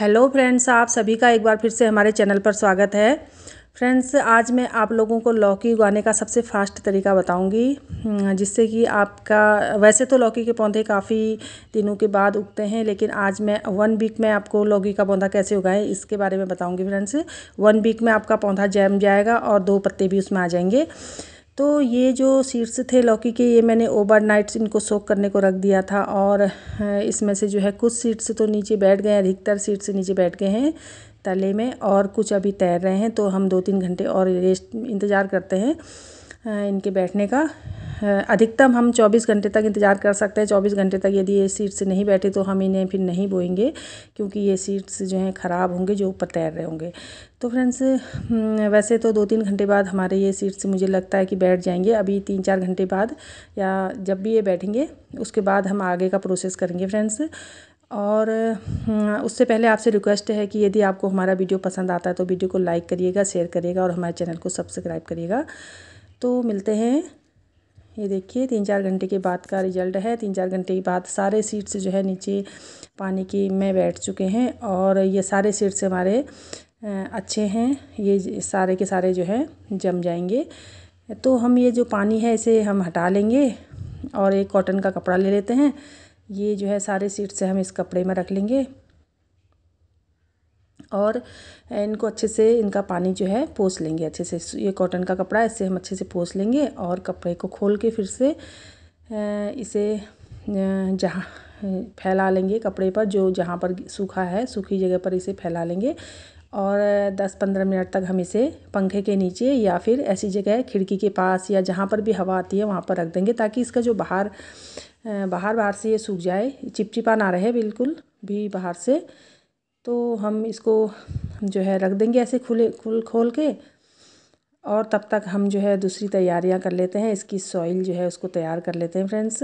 hello friends आप सभी का एक बार फिर से हमारे चैनल पर स्वागत है फ्रेंड्स आज मैं आप लोगों को लौकी उगाने का सबसे फास्ट तरीका बताऊंगी हम्म, जिससे कि आपका वैसे तो लौकी के पौधे काफ़ी दिनों के बाद उगते हैं लेकिन आज मैं वन वीक में आपको लौकी का पौधा कैसे उगाएं इसके बारे में बताऊंगी फ्रेंड्स वन वीक में आपका पौधा जैम जाएगा और दो पत्ते भी उसमें आ जाएंगे तो ये जो सीड्स थे लौकी के ये मैंने ओवर नाइट्स इनको सोख करने को रख दिया था और इसमें से जो है कुछ सीड्स तो नीचे बैठ गए अधिकतर सीड्स नीचे बैठ गए हैं तले में और कुछ अभी तैर रहे हैं तो हम दो तीन घंटे और रेस्ट इंतज़ार करते हैं इनके बैठने का अधिकतम हम 24 घंटे तक इंतज़ार कर सकते हैं 24 घंटे तक यदि ये सीड्स नहीं बैठे तो हम इन्हें फिर नहीं बोएंगे क्योंकि ये सीड्स जो हैं ख़राब होंगे जो ऊपर तैर रहे होंगे तो फ्रेंड्स हम्म, वैसे तो दो तीन घंटे बाद हमारे ये सीड्स मुझे लगता है कि बैठ जाएंगे अभी तीन चार घंटे बाद या जब भी ये बैठेंगे उसके बाद हम आगे का प्रोसेस करेंगे फ्रेंड्स और हम्म, उससे पहले आपसे रिक्वेस्ट है कि यदि आपको हमारा वीडियो पसंद आता है तो वीडियो को लाइक करिएगा शेयर करिएगा और हमारे चैनल को सब्सक्राइब करिएगा तो मिलते हैं ये देखिए तीन चार घंटे के बाद का रिजल्ट है तीन चार घंटे के बाद सारे सीट्स जो है नीचे पानी की में बैठ चुके हैं और ये सारे सीट्स हमारे अच्छे हैं ये सारे के सारे जो है जम जाएंगे तो हम ये जो पानी है इसे हम हटा लेंगे और एक कॉटन का कपड़ा ले लेते हैं ये जो है सारे सीट्स हम इस कपड़े में रख लेंगे और इनको अच्छे से इनका पानी जो है पोस लेंगे अच्छे से ये कॉटन का कपड़ा है इससे हम अच्छे से पोस लेंगे और कपड़े को खोल के फिर से इसे जहाँ फैला लेंगे कपड़े पर जो जहाँ पर सूखा है सूखी जगह पर इसे फैला लेंगे और 10-15 मिनट तक हम इसे पंखे के नीचे या फिर ऐसी जगह खिड़की के पास या जहाँ पर भी हवा आती है वहाँ पर रख देंगे ताकि इसका जो बाहर बाहर बाहर से ये सूख जाए चिपचिपा ना रहे बिल्कुल भी बाहर से तो हम इसको जो है रख देंगे ऐसे खुले खुल खोल के और तब तक हम जो है दूसरी तैयारियां कर लेते हैं इसकी सॉइल जो है उसको तैयार कर लेते हैं फ्रेंड्स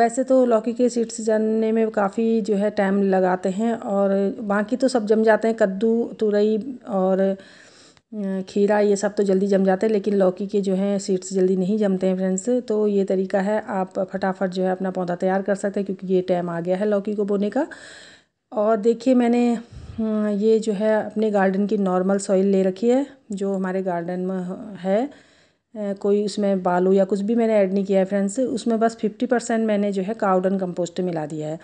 वैसे तो लौकी के सीड्स जानने में काफ़ी जो है टाइम लगाते हैं और बाकी तो सब जम जाते हैं कद्दू तुरई और खीरा ये सब तो जल्दी जम जाते हैं लेकिन लौकी के जो हैं सीड्स जल्दी नहीं जमते हैं फ्रेंड्स तो ये तरीका है आप फटाफट जो है अपना पौधा तैयार कर सकते हैं क्योंकि ये टाइम आ गया है लौकी को बोने का और देखिए मैंने हम्म, ये जो है अपने गार्डन की नॉर्मल सॉइल ले रखी है जो हमारे गार्डन में है कोई उसमें बालू या कुछ भी मैंने ऐड नहीं किया है फ्रेंड्स उसमें बस फिफ्टी परसेंट मैंने जो है काउडन कंपोस्ट मिला दिया है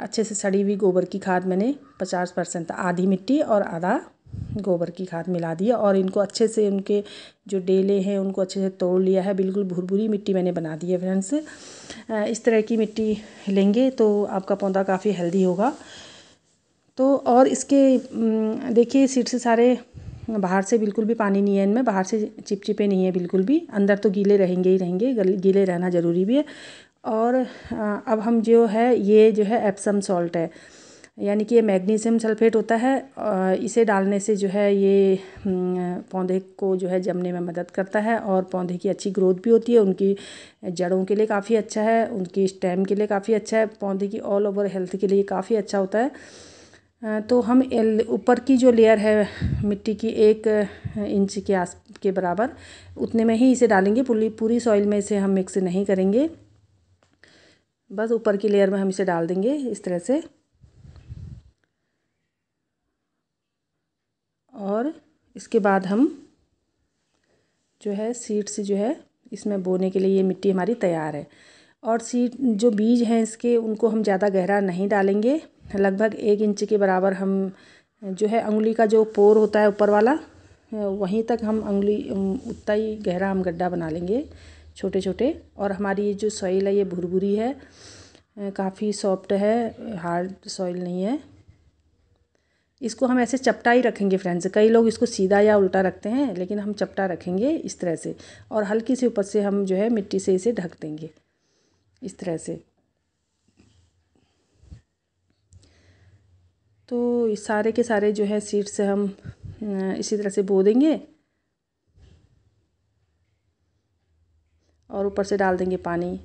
अच्छे से सड़ी हुई गोबर की खाद मैंने पचास परसेंट आधी मिट्टी और आधा गोबर की खाद मिला दिया और इनको अच्छे से उनके जो डेले हैं उनको अच्छे से तोड़ लिया है बिल्कुल भुरभुरी मिट्टी मैंने बना दी है फ्रेंड्स इस तरह की मिट्टी लेंगे तो आपका पौधा काफ़ी हेल्दी होगा तो और इसके देखिए सिर से सारे बाहर से बिल्कुल भी पानी नहीं है इनमें बाहर से चिपचिपे नहीं है बिल्कुल भी अंदर तो गीले रहेंगे ही रहेंगे गीले रहना ज़रूरी भी है और अब हम जो है ये जो है एप्सम सॉल्ट है यानी कि ये मैग्नीशियम सल्फेट होता है इसे डालने से जो है ये पौधे को जो है जमने में मदद करता है और पौधे की अच्छी ग्रोथ भी होती है उनकी जड़ों के लिए काफ़ी अच्छा है उनकी स्टेम के लिए काफ़ी अच्छा है पौधे की ऑल ओवर हेल्थ के लिए काफ़ी अच्छा होता है तो हम ऊपर की जो लेयर है मिट्टी की एक इंच के आस के बराबर उतने में ही इसे डालेंगे पूरी पूरी सॉइल में इसे हम मिक्स नहीं करेंगे बस ऊपर की लेयर में हम इसे डाल देंगे इस तरह से और इसके बाद हम जो है सीड से जो है इसमें बोने के लिए ये मिट्टी हमारी तैयार है और सीड जो बीज हैं इसके उनको हम ज़्यादा गहरा नहीं डालेंगे लगभग एक इंच के बराबर हम जो है उंगली का जो पोर होता है ऊपर वाला वहीं तक हम उंगली उतना ही गहरा हम गड्ढा बना लेंगे छोटे छोटे और हमारी ये जो सॉइल है ये भुरभुरी है काफ़ी सॉफ्ट है हार्ड सॉइल नहीं है इसको हम ऐसे चपटा ही रखेंगे फ्रेंड्स कई लोग इसको सीधा या उल्टा रखते हैं लेकिन हम चपटा रखेंगे इस तरह से और हल्की सी ऊपर से हम जो है मिट्टी से इसे ढक देंगे इस तरह से तो इस सारे के सारे जो है सीड्स से हम इसी तरह से बो देंगे और ऊपर से डाल देंगे पानी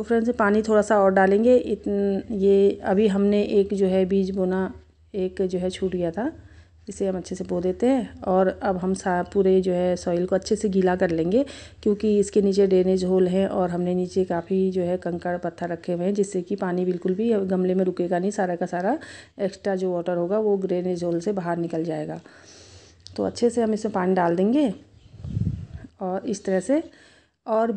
तो फ्रेंड्स पानी थोड़ा सा और डालेंगे इतन ये अभी हमने एक जो है बीज बोना एक जो है छूट गया था इसे हम अच्छे से बो देते हैं और अब हम सा पूरे जो है सॉइल को अच्छे से गीला कर लेंगे क्योंकि इसके नीचे ड्रेनेज होल हैं और हमने नीचे काफ़ी जो है कंकड़ पत्थर रखे हुए हैं जिससे कि पानी बिल्कुल भी गमले में रुकेगा नहीं सारा का सारा एक्स्ट्रा जो वाटर होगा वो ड्रेनेज होल से बाहर निकल जाएगा तो अच्छे से हम इसमें पानी डाल देंगे और इस तरह से और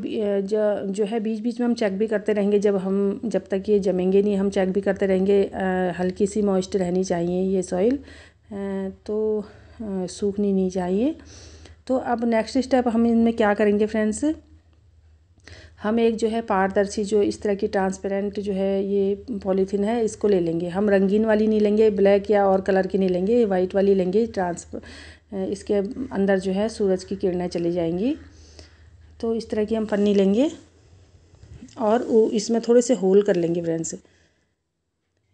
जो है बीच बीच में हम चेक भी करते रहेंगे जब हम जब तक ये जमेंगे नहीं हम चेक भी करते रहेंगे हल्की सी मॉइस्ट रहनी चाहिए ये सॉइल तो सूखनी नहीं चाहिए तो अब नेक्स्ट स्टेप हम इनमें क्या करेंगे फ्रेंड्स हम एक जो है पारदर्शी जो इस तरह की ट्रांसपेरेंट जो है ये पॉलीथीन है इसको ले लेंगे हम रंगीन वाली नहीं लेंगे ब्लैक या और कलर की नहीं लेंगे वाइट वाली लेंगे ट्रांस इसके अंदर जो है सूरज की किरणें चली जाएंगी तो इस तरह की हम पन्नी लेंगे और वो इसमें थोड़े से होल कर लेंगे फ्रेंड्स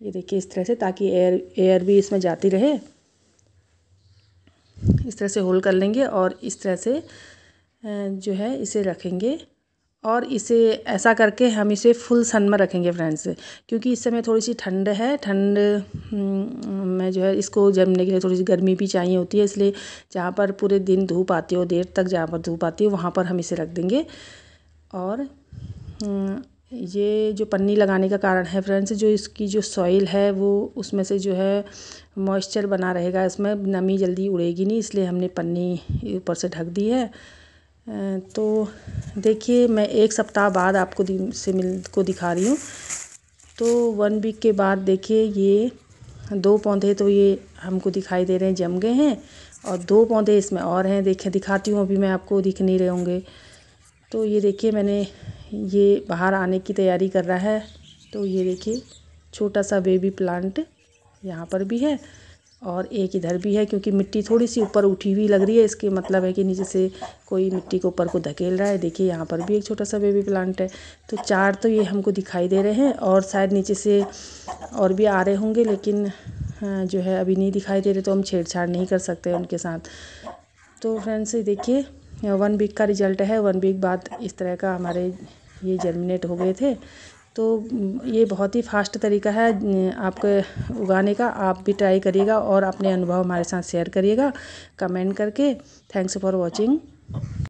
ये देखिए इस तरह से ताकि एयर एयर भी इसमें जाती रहे इस तरह से होल कर लेंगे और इस तरह से जो है इसे रखेंगे और इसे ऐसा करके हम इसे फुल सन में रखेंगे फ्रेंड्स क्योंकि इस समय थोड़ी सी ठंड है ठंड में हम्म, जो है इसको जमने के लिए थोड़ी सी गर्मी भी चाहिए होती है इसलिए जहाँ पर पूरे दिन धूप आती हो देर तक जहाँ पर धूप आती है वहाँ पर हम इसे रख देंगे और हम्म, ये जो पन्नी लगाने का कारण है फ्रेंड्स जो इसकी जो सॉइल है वो उसमें से जो है मॉइस्चर बना रहेगा इसमें नमी जल्दी उड़ेगी नहीं इसलिए हमने पन्नी ऊपर से ढक दी है तो देखिए मैं एक सप्ताह बाद आपको से मिल को दिखा रही हूँ तो वन वीक के बाद देखिए ये दो पौधे तो ये हमको दिखाई दे रहे हैं जम गए हैं और दो पौधे इसमें और हैं देखे दिखाती हूँ अभी मैं आपको दिख नहीं रहे होंगे तो ये देखिए मैंने ये बाहर आने की तैयारी कर रहा है तो ये देखिए छोटा सा बेबी प्लांट यहाँ पर भी है और एक इधर भी है क्योंकि मिट्टी थोड़ी सी ऊपर उठी हुई लग रही है इसके मतलब है कि नीचे से कोई मिट्टी को ऊपर को धकेल रहा है देखिए यहाँ पर भी एक छोटा सा बेबी प्लांट है तो चार तो ये हमको दिखाई दे रहे हैं और शायद नीचे से और भी आ रहे होंगे लेकिन जो है अभी नहीं दिखाई दे रहे तो हम छेड़छाड़ नहीं कर सकते उनके साथ तो फ्रेंड्स देखिए वन वीक का रिजल्ट है वन वीक बाद इस तरह का हमारे ये जर्मिनेट हो गए थे तो ये बहुत ही फास्ट तरीका है आपके उगाने का आप भी ट्राई करिएगा और अपने अनुभव हमारे साथ शेयर करिएगा कमेंट करके थैंक्स फॉर वॉचिंग